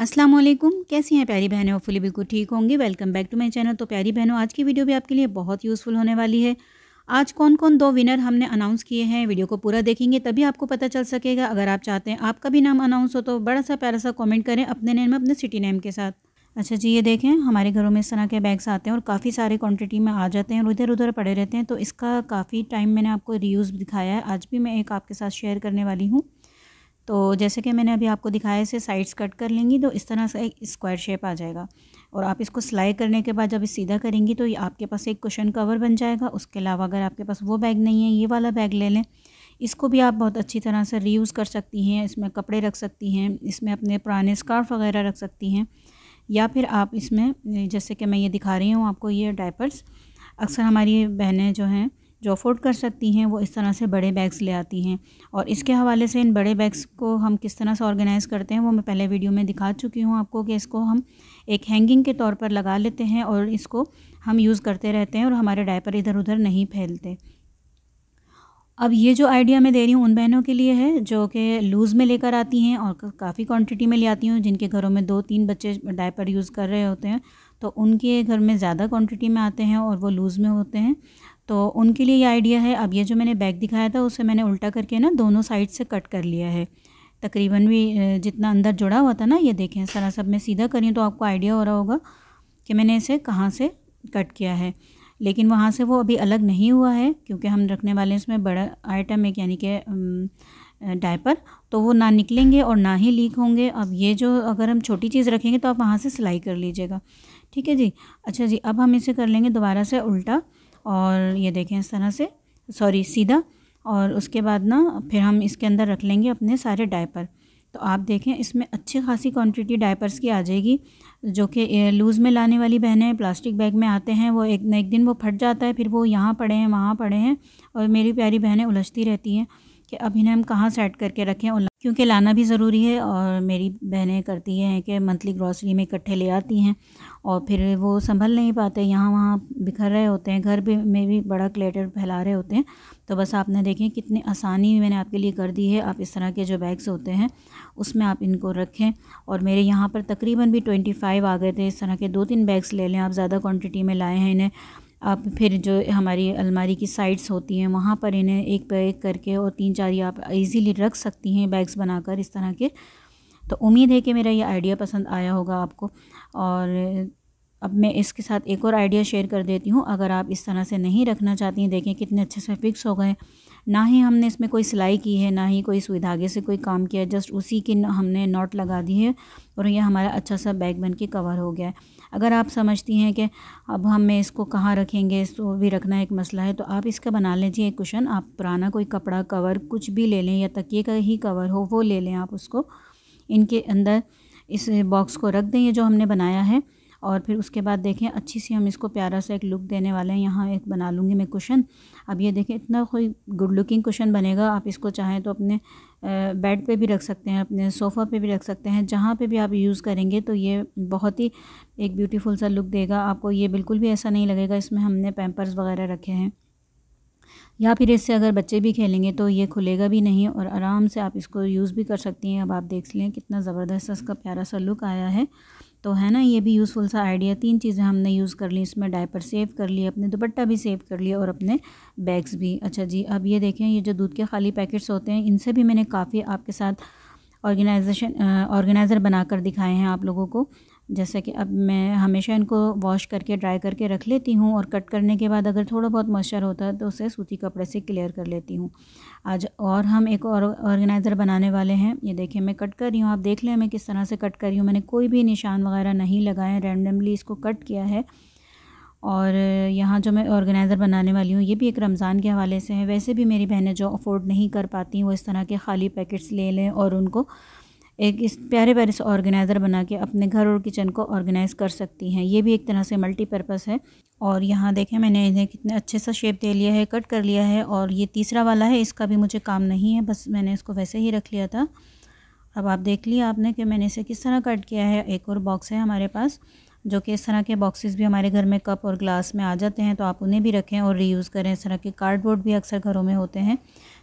अस्सलाम वालेकुम कैसी हैं प्यारी बहनें होपफुल बिल्कुल ठीक होंगी welcome back to my channel तो प्यारी बहनों आज की वीडियो भी आपके लिए बहुत यूज़फुल होने वाली है आज कौन कौन दो विनर हमने अनाउंस किए हैं वीडियो को पूरा देखेंगे तभी आपको पता चल सकेगा अगर आप चाहते हैं आपका भी नाम अनाउंस हो तो बड़ा सा प्यारा सा कॉमेंट करें अपने नेम में अपने सिटी नेम के साथ अच्छा जी ये देखें हमारे घरों में इस तरह के बैग्स आते हैं और काफ़ी सारे क्वांटिटी में आ जाते हैं और इधर उधर पड़े रहते हैं तो इसका काफ़ी टाइम मैंने आपको रीयूज़ दिखाया है आज भी मैं एक आपके साथ शेयर करने वाली हूँ तो जैसे कि मैंने अभी आपको दिखाया इसे साइड्स कट कर लेंगी तो इस तरह से एक स्क्वायर शेप आ जाएगा और आप इसको सिलाई करने के बाद जब इस सीधा करेंगी तो ये आपके पास एक कुशन कवर बन जाएगा उसके अलावा अगर आपके पास वो बैग नहीं है ये वाला बैग ले लें इसको भी आप बहुत अच्छी तरह से रीयूज़ कर सकती हैं इसमें कपड़े रख सकती हैं इसमें अपने पुराने स्कार्फ वगैरह रख सकती हैं या फिर आप इसमें जैसे कि मैं ये दिखा रही हूँ आपको ये डायपर्स अक्सर हमारी बहनें जो हैं जो अफोर्ड कर सकती हैं वो इस तरह से बड़े बैग्स ले आती हैं और इसके हवाले से इन बड़े बैग्स को हम किस तरह से ऑर्गेनाइज़ करते हैं वो मैं पहले वीडियो में दिखा चुकी हूँ आपको कि इसको हम एक हैंगिंग के तौर पर लगा लेते हैं और इसको हम यूज़ करते रहते हैं और हमारे डायपर इधर उधर नहीं फैलते अब ये जो आइडिया मैं दे रही हूँ उन बहनों के लिए है जो कि लूज़ में लेकर आती हैं और काफ़ी क्वांटिटी में ले आती हूँ जिनके घरों में दो तीन बच्चे डायपर यूज़ कर रहे होते हैं तो उनके घर में ज़्यादा क्वांटिटी में आते हैं और वो लूज़ में होते हैं तो उनके लिए ये आइडिया है अब ये जो मैंने बैग दिखाया था उसे मैंने उल्टा करके ना दोनों साइड से कट कर लिया है तकरीबन भी जितना अंदर जुड़ा हुआ था ना ये देखें सरा सब मैं सीधा करी तो आपको आइडिया हो रहा होगा कि मैंने इसे कहाँ से कट किया है लेकिन वहाँ से वो अभी अलग नहीं हुआ है क्योंकि हम रखने वाले इसमें बड़ा आइटम है यानी कि डायपर तो वो ना निकलेंगे और ना ही लीक होंगे अब ये जो अगर हम छोटी चीज़ रखेंगे तो आप वहाँ से सिलाई कर लीजिएगा ठीक है जी अच्छा जी अब हम इसे कर लेंगे दोबारा से उल्टा और ये देखें इस तरह से सॉरी सीधा और उसके बाद ना फिर हम इसके अंदर रख लेंगे अपने सारे डायपर तो आप देखें इसमें अच्छी खासी क्वांटिटी डायपर्स की आ जाएगी जो कि लूज़ में लाने वाली बहनें प्लास्टिक बैग में आते हैं वो एक ना एक दिन वो फट जाता है फिर वो यहाँ पड़े हैं वहाँ पड़े हैं और मेरी प्यारी बहनें उलझती रहती हैं कि अब इन्हें हम कहाँ सेट करके रखें और क्योंकि लाना भी ज़रूरी है और मेरी बहनें करती हैं कि मंथली ग्रॉसरी में इकट्ठे ले आती हैं और फिर वो संभल नहीं पाते यहाँ वहाँ बिखर रहे होते हैं घर भी में भी बड़ा क्लेटर फैला रहे होते हैं तो बस आपने देखें कितनी आसानी मैंने आपके लिए कर दी है आप इस तरह के जो बैग्स होते हैं उसमें आप इनको रखें और मेरे यहाँ पर तकरीबन भी ट्वेंटी फाइव आ गए थे इस तरह के दो तीन बैग्स ले लें आप ज़्यादा क्वान्टिटी में लाए हैं इन्हें आप फिर जो हमारी अलमारी की साइड्स होती हैं वहाँ पर इन्हें एक पर एक करके और तीन चार ये आप इजीली रख सकती हैं बैग्स बनाकर इस तरह के तो उम्मीद है कि मेरा ये आइडिया पसंद आया होगा आपको और अब मैं इसके साथ एक और आइडिया शेयर कर देती हूँ अगर आप इस तरह से नहीं रखना चाहती हैं देखें कितने अच्छे से फिक्स हो गए ना ही हमने इसमें कोई सिलाई की है ना ही कोई सुई धागे से कोई काम किया जस्ट उसी की हमने नॉट लगा दी है और यह हमारा अच्छा सा बैग बन के कवर हो गया है अगर आप समझती हैं कि अब हमें इसको कहाँ रखेंगे इसको भी रखना एक मसला है तो आप इसका बना लीजिए एक कुशन आप पुराना कोई कपड़ा कवर कुछ भी ले लें या तकिए का ही कवर हो वो ले लें आप उसको इनके अंदर इस बॉक्स को रख दें ये जो हमने बनाया है और फिर उसके बाद देखें अच्छी सी हम इसको प्यारा सा एक लुक देने वाले हैं यहाँ एक बना लूँगी मैं कुशन अब ये देखें इतना कोई गुड लुकिंग कुशन बनेगा आप इसको चाहें तो अपने बेड पे भी रख सकते हैं अपने सोफ़ा पे भी रख सकते हैं जहाँ पे भी आप यूज़ करेंगे तो ये बहुत ही एक ब्यूटीफुल सा लुक देगा आपको ये बिल्कुल भी ऐसा नहीं लगेगा इसमें हमने पैम्पर्स वगैरह रखे हैं या फिर इससे अगर बच्चे भी खेलेंगे तो ये खुलेगा भी नहीं और आराम से आप इसको यूज़ भी कर सकती हैं अब आप देख लें कितना ज़बरदस्त इसका प्यारा सा लुक आया है तो है ना ये भी यूज़फुल सा आइडिया तीन चीज़ें हमने यूज़ कर ली इसमें डायपर सेव कर लिए अपने दुपट्टा भी सेव कर लिया और अपने बैग्स भी अच्छा जी अब ये देखें ये जो दूध के खाली पैकेट्स होते हैं इनसे भी मैंने काफ़ी आपके साथ ऑर्गेनाइजेशन ऑर्गेनाइज़र बनाकर दिखाए हैं आप लोगों को जैसे कि अब मैं हमेशा इनको वॉश करके ड्राई करके रख लेती हूँ और कट करने के बाद अगर थोड़ा बहुत मॉइस्चर होता है तो उसे सूती कपड़े से क्लियर कर लेती हूँ आज और हम एक और ऑर्गेनाइज़र बनाने वाले हैं ये देखिए मैं कट कर रही हूँ आप देख लें मैं किस तरह से कट कर रही हूँ मैंने कोई भी निशान वगैरह नहीं लगाए रैंडमली इसको कट किया है और यहाँ जो मैं ऑर्गेनाइज़र बनाने वाली हूँ ये भी एक रमज़ान के हवाले से है वैसे भी मेरी बहनें जो अफोर्ड नहीं कर पाती वो इस तरह के खाली पैकेट्स ले लें और उनको एक इस प्यारे प्यारे से ऑर्गेनाइज़र बना के अपने घर और किचन को ऑर्गेनाइज़ कर सकती हैं ये भी एक तरह से मल्टीपर्पज़ है और यहाँ देखें मैंने इन्हें कितने अच्छे सा शेप दे लिया है कट कर लिया है और ये तीसरा वाला है इसका भी मुझे काम नहीं है बस मैंने इसको वैसे ही रख लिया था अब आप देख लिया आपने कि मैंने इसे किस तरह कट किया है एक और बॉक्स है हमारे पास जो कि इस तरह के बॉक्सेस भी हमारे घर में कप और ग्लास में आ जाते हैं तो आप उन्हें भी रखें और रीयूज़ करें इस तरह के कार्डबोर्ड भी अक्सर घरों में होते हैं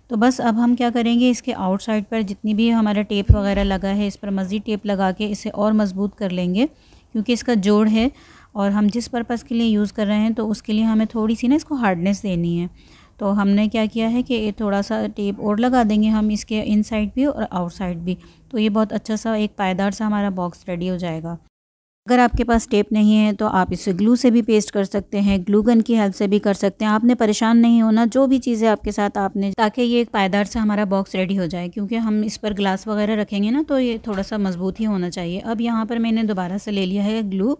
तो बस अब हम क्या करेंगे इसके आउटसाइड पर जितनी भी हमारा टेप वगैरह लगा है इस पर मज़ीद टेप लगा के इसे और मज़बूत कर लेंगे क्योंकि इसका जोड़ है और हम जिस पर्पज़ के लिए यूज़ कर रहे हैं तो उसके लिए हमें थोड़ी सी ना इसको हार्डनेस देनी है तो हमने क्या किया है कि थोड़ा सा टेप और लगा देंगे हम इसके इनसाइड भी और आउटसाइड भी तो ये बहुत अच्छा सा एक पायदार सा हमारा बॉक्स रेडी हो जाएगा अगर आपके पास टेप नहीं है तो आप इसे ग्लू से भी पेस्ट कर सकते हैं ग्लू गन की हेल्प से भी कर सकते हैं आपने परेशान नहीं होना जो भी चीज़ें आपके साथ आपने ताकि ये एक पायदार से हमारा बॉक्स रेडी हो जाए क्योंकि हम इस पर ग्लास वगैरह रखेंगे ना तो ये थोड़ा सा मजबूत ही होना चाहिए अब यहाँ पर मैंने दोबारा से ले लिया है ग्लू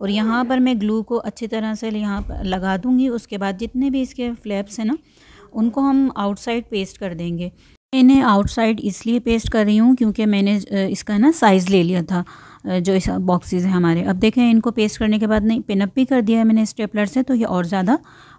और यहाँ पर मैं ग्लू को अच्छी तरह से यहाँ पर लगा दूँगी उसके बाद जितने भी इसके फ्लैप्स हैं ना उनको हम आउटसाइड पेस्ट कर देंगे मैंने आउटसाइड इसलिए पेस्ट कर रही हूँ क्योंकि मैंने इसका ना साइज़ ले लिया था जो इस बॉक्सेस हैं हमारे अब देखें इनको पेस्ट करने के बाद नहीं पिनअप भी कर दिया है मैंने स्टेपलर से तो ये और ज़्यादा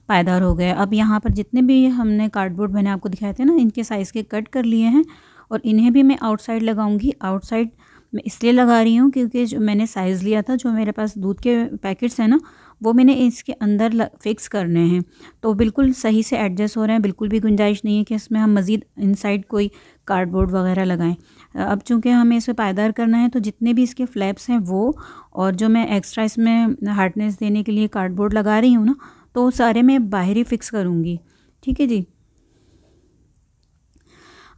पायदार हो गया अब यहाँ पर जितने भी हमने कार्डबोर्ड मैंने आपको दिखाए थे ना इनके साइज़ के कट कर लिए हैं और इन्हें भी मैं आउटसाइड लगाऊंगी आउटसाइड मैं इसलिए लगा रही हूँ क्योंकि जो मैंने साइज़ लिया था जो मेरे पास दूध के पैकेट्स हैं ना वो मैंने इसके अंदर फिक्स करने हैं तो बिल्कुल सही से एडजस्ट हो रहे हैं बिल्कुल भी गुंजाइश नहीं है कि इसमें हम मज़ीद इनसाइड कोई कार्डबोर्ड वगैरह लगाएं अब चूंकि हमें इसे पायदार करना है तो जितने भी इसके फ्लैप्स हैं वो और जो मैं एक्स्ट्रा इसमें हार्डनेस देने के लिए कार्डबोर्ड लगा रही हूँ ना तो सारे मैं बाहर ही फिक्स करूँगी ठीक है जी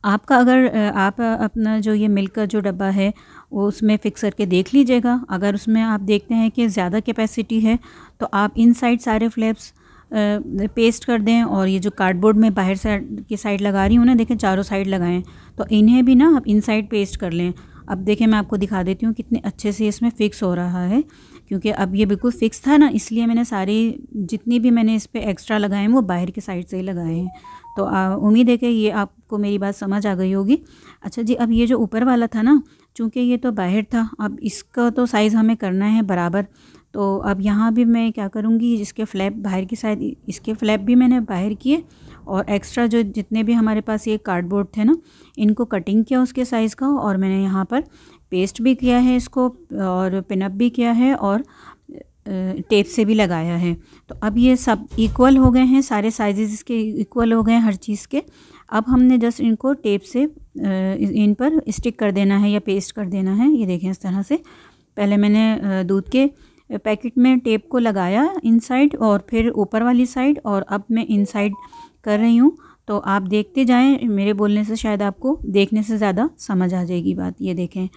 आपका अगर आप अपना जो ये मिल्क का जो डब्बा है वो उसमें फ़िक्स करके देख लीजिएगा अगर उसमें आप देखते हैं कि ज़्यादा कैपेसिटी है तो आप इन साइड सारे फ्लैप्स पेस्ट कर दें और ये जो कार्डबोर्ड में बाहर साइड की साइड लगा रही हूँ ना देखें चारों साइड लगाएं तो इन्हें भी ना आप इन साइड पेस्ट कर लें अब देखें मैं आपको दिखा देती हूँ कितने अच्छे से इसमें फ़िक्स हो रहा है क्योंकि अब ये बिल्कुल फ़िक्स था ना इसलिए मैंने सारे जितनी भी मैंने इस पर एक्स्ट्रा लगाए हैं वो बाहर की साइड से ही लगाए हैं तो उम्मीद है कि ये आपको मेरी बात समझ आ गई होगी अच्छा जी अब ये जो ऊपर वाला था ना चूँकि ये तो बाहर था अब इसका तो साइज़ हमें करना है बराबर तो अब यहाँ भी मैं क्या करूँगी इसके फ्लैप बाहर की साइड इसके फ्लैप भी मैंने बाहर किए और एक्स्ट्रा जो जितने भी हमारे पास ये कार्डबोर्ड थे ना इनको कटिंग किया उसके साइज़ का और मैंने यहाँ पर पेस्ट भी किया है इसको और पिनअप भी किया है और टेप से भी लगाया है तो अब ये सब इक्वल हो गए हैं सारे साइजेस इसके इक्वल हो गए हैं हर चीज़ के अब हमने जस्ट इनको टेप से इन पर स्टिक कर देना है या पेस्ट कर देना है ये देखें इस तरह से पहले मैंने दूध के पैकेट में टेप को लगाया इनसाइड और फिर ऊपर वाली साइड और अब मैं इनसाइड कर रही हूँ तो आप देखते जाएँ मेरे बोलने से शायद आपको देखने से ज़्यादा समझ आ जाएगी बात ये देखें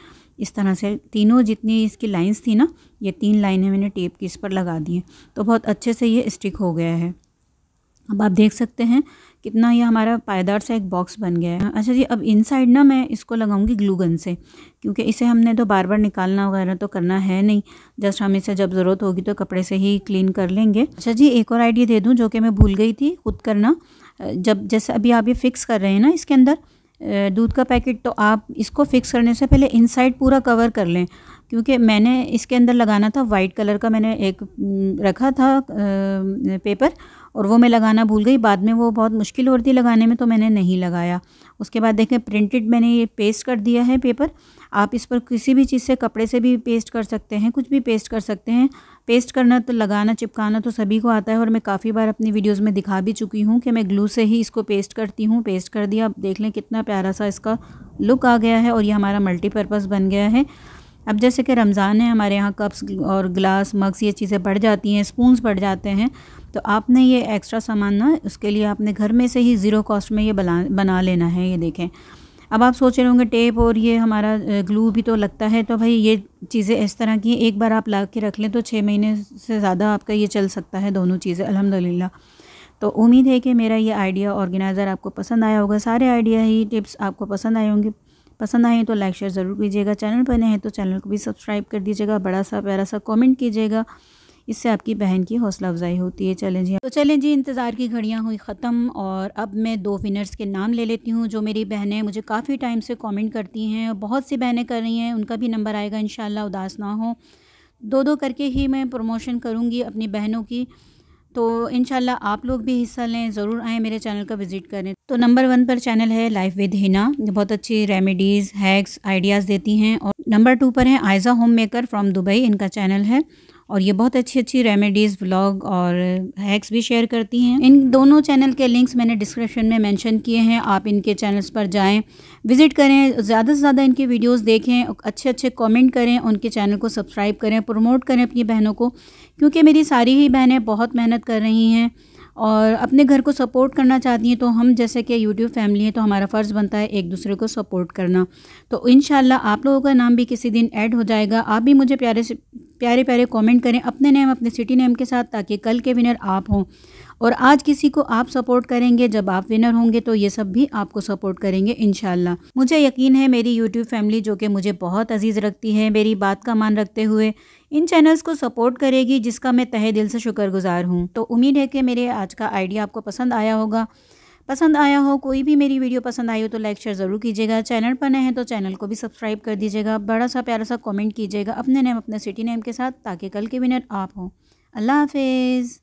इस तरह से तीनों जितनी इसकी लाइंस थी ना ये तीन लाइनें मैंने टेप की इस पर लगा दी हैं तो बहुत अच्छे से ये स्टिक हो गया है अब आप देख सकते हैं कितना ये हमारा पायदार सा एक बॉक्स बन गया है अच्छा जी अब इनसाइड ना मैं इसको लगाऊंगी ग्लू गन से क्योंकि इसे हमने तो बार बार निकालना वगैरह तो करना है नहीं जस्ट हम इसे जब ज़रूरत होगी तो कपड़े से ही क्लीन कर लेंगे अच्छा जी एक और आइडिया दे दूँ जो कि मैं भूल गई थी खुद करना जब जैसे अभी आप ये फ़िक्स कर रहे हैं ना इसके अंदर दूध का पैकेट तो आप इसको फिक्स करने से पहले इनसाइड पूरा कवर कर लें क्योंकि मैंने इसके अंदर लगाना था वाइट कलर का मैंने एक रखा था पेपर और वो मैं लगाना भूल गई बाद में वो बहुत मुश्किल हो रही थी लगाने में तो मैंने नहीं लगाया उसके बाद देखें प्रिंटेड मैंने ये पेस्ट कर दिया है पेपर आप इस पर किसी भी चीज़ से कपड़े से भी पेस्ट कर सकते हैं कुछ भी पेस्ट कर सकते हैं पेस्ट करना तो लगाना चिपकाना तो सभी को आता है और मैं काफ़ी बार अपनी वीडियोज़ में दिखा भी चुकी हूँ कि मैं ग्लू से ही इसको पेस्ट करती हूँ पेस्ट कर दिया आप देख लें कितना प्यारा सा इसका लुक आ गया है और ये हमारा मल्टीपर्पज़ बन गया है अब जैसे कि रमज़ान है हमारे यहाँ कप्स और ग्लास मग्स ये चीज़ें बढ़ जाती हैं स्पूंस बढ़ जाते हैं तो आपने ये एक्स्ट्रा सामान ना उसके लिए आपने घर में से ही ज़ीरो कॉस्ट में ये बना बना लेना है ये देखें अब आप सोच रहे होंगे टेप और ये हमारा ग्लू भी तो लगता है तो भाई ये चीज़ें इस तरह की एक बार आप ला के रख लें तो छः महीने से ज़्यादा आपका ये चल सकता है दोनों चीज़ें अलहमदिल्ला तो उम्मीद है कि मेरा ये आइडिया ऑर्गेनाइज़र आपको पसंद आया होगा सारे आइडिया ही टिप्स आपको पसंद आए होंगे पसंद आए तो लाइक शेयर ज़रूर कीजिएगा चैनल पर नए हैं तो चैनल को भी सब्सक्राइब कर दीजिएगा बड़ा सा प्यारा सा कॉमेंट कीजिएगा इससे आपकी बहन की हौसला अफजाई होती है चलें जी तो चलें जी इंतज़ार की घड़ियाँ हुई ख़त्म और अब मैं दो विनर्स के नाम ले लेती हूँ जो मेरी बहनें मुझे काफ़ी टाइम से कॉमेंट करती हैं और बहुत सी बहनें कर रही हैं उनका भी नंबर आएगा इन उदास ना हो दो दो करके ही मैं प्रमोशन करूँगी अपनी बहनों की तो इन आप लोग भी हिस्सा लें ज़रूर आएँ मेरे चैनल का विज़िट करें तो नंबर वन पर चैनल है लाइफ विद हिना जो बहुत अच्छी रेमेडीज़ हैक्स आइडियाज़ देती हैं और नंबर टू पर है Ayza home maker from Dubai इनका चैनल है और ये बहुत अच्छी अच्छी रेमेडीज़ ब्लॉग और हैक्स भी शेयर करती हैं इन दोनों चैनल के लिंक्स मैंने डिस्क्रिप्शन में मेंशन किए हैं आप इनके चैनल्स पर जाएं विज़िट करें ज़्यादा से ज़्यादा इनके वीडियोस देखें अच्छे अच्छे कमेंट करें उनके चैनल को सब्सक्राइब करें प्रमोट करें अपनी बहनों को क्योंकि मेरी सारी ही बहनें बहुत मेहनत कर रही हैं और अपने घर को सपोर्ट करना चाहती हैं तो हम जैसे कि यूट्यूब फैमिली है तो हमारा फ़र्ज़ बनता है एक दूसरे को सपोर्ट करना तो इन आप लोगों का नाम भी किसी दिन ऐड हो जाएगा आप भी मुझे प्यारे से प्यारे प्यारे कमेंट करें अपने नेम अपने सिटी नेम के साथ ताकि कल के विनर आप हों और आज किसी को आप सपोर्ट करेंगे जब आप विनर होंगे तो ये सब भी आपको सपोर्ट करेंगे इन मुझे यकीन है मेरी यूट्यूब फैमिली जो कि मुझे बहुत अजीज़ रखती है मेरी बात का मान रखते हुए इन चैनल्स को सपोर्ट करेगी जिसका मैं तहे दिल से शुक्रगुजार हूँ तो उम्मीद है कि मेरे आज का आइडिया आपको पसंद आया होगा पसंद आया हो कोई भी मेरी वीडियो पसंद आई हो तो लाइक शेयर ज़रूर कीजिएगा चैनल पर नए हैं तो चैनल को भी सब्सक्राइब कर दीजिएगा बड़ा सा प्यारा सा कमेंट कीजिएगा अपने नेम अपने सिटी नेम के साथ ताकि कल के विनर आप हों अल्लाह हाफिज़